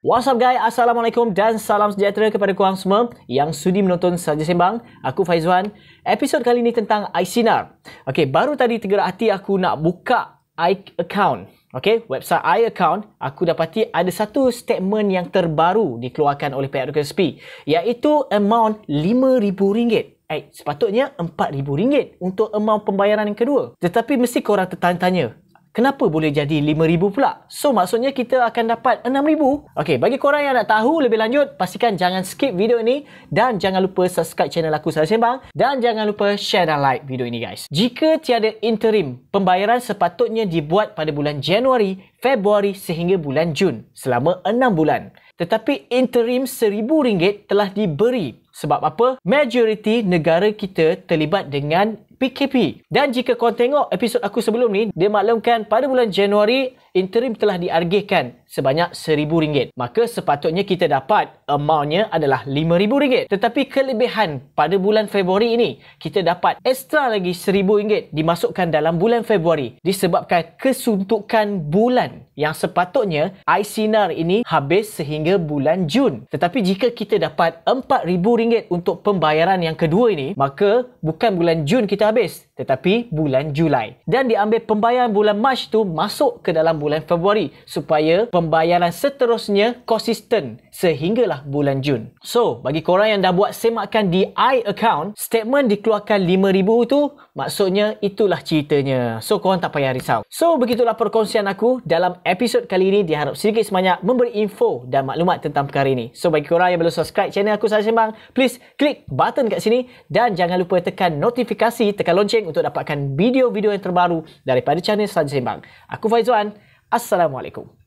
What's up guys? Assalamualaikum dan salam sejahtera kepada korang semua yang sudi menonton Saja Sembang. Aku Faizwan. Episod kali ini tentang iSinar. Okay, baru tadi tergerak hati aku nak buka iAccount. Okay, website iAccount. aku dapati ada satu statement yang terbaru dikeluarkan oleh pihak RSP iaitu amount RM5000 eh, sepatutnya RM4,000 untuk amount pembayaran yang kedua. Tetapi mesti korang tertanya-tanya, kenapa boleh jadi 5000 pula? So maksudnya kita akan dapat 6000. Okay, bagi korang yang nak tahu lebih lanjut, pastikan jangan skip video ini dan jangan lupa subscribe channel aku Sarah Sembang dan jangan lupa share dan like video ini guys. Jika tiada interim, pembayaran sepatutnya dibuat pada bulan Januari, Februari sehingga bulan Jun selama 6 bulan. Tetapi interim seribu ringgit telah diberi sebab apa? Majoriti negara kita terlibat dengan PKP. Dan jika kau tengok episod aku sebelum ni, dia maklumkan pada bulan Januari interim telah diargihkan sebanyak seribu ringgit, Maka sepatutnya kita dapat amountnya adalah lima ribu ringgit. Tetapi kelebihan pada bulan Februari ini, kita dapat extra lagi seribu ringgit dimasukkan dalam bulan Februari disebabkan kesuntukan bulan yang sepatutnya ICNR ini habis sehingga bulan Jun. Tetapi jika kita dapat empat ribu ringgit untuk pembayaran yang kedua ini, maka bukan bulan Jun kita habis tetapi bulan Julai. Dan diambil pembayaran bulan Mac tu masuk ke dalam bulan Februari supaya pembayaran seterusnya konsisten sehinggalah bulan Jun. So, bagi korang yang dah buat semakan di I account statement dikeluarkan RM5,000 tu maksudnya itulah ceritanya. So, korang tak payah risau. So, begitulah perkongsian aku dalam episod kali ini diharap sedikit sebanyak memberi info dan maklumat tentang perkara ini. So, bagi korang yang belum subscribe channel aku Sahaja Sembang, please klik button kat sini dan jangan lupa tekan notifikasi, tekan lonceng untuk dapatkan video-video yang terbaru daripada channel Sahaja Sembang. Aku Faizwan. السلام عليكم